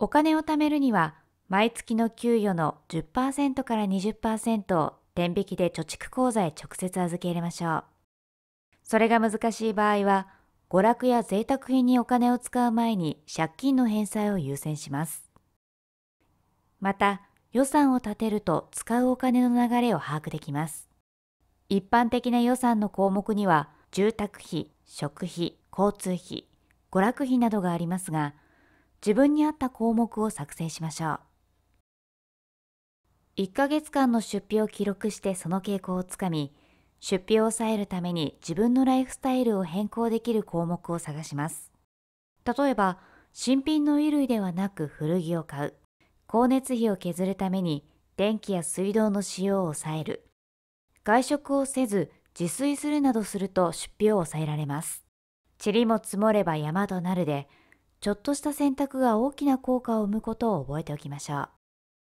お金を貯めるには、毎月の給与の10%から20%を天引きで貯蓄口座へ直接預け入れましょう。それが難しい場合は、娯楽や贅沢品にお金を使う前に借金の返済を優先します。また、予算を立てると使うお金の流れを把握できます。一般的な予算の項目には、住宅費、食費、交通費、娯楽費などがありますが、自分に合った項目を作成しましょう。1ヶ月間の出費を記録してその傾向をつかみ、出費を抑えるために自分のライフスタイルを変更できる項目を探します。例えば、新品の衣類ではなく古着を買う、光熱費を削るために電気や水道の使用を抑える、外食をせず自炊するなどすると出費を抑えられます。塵も積もれば山となるで、ちょっとした選択が大きな効果を生むことを覚えておきましょう。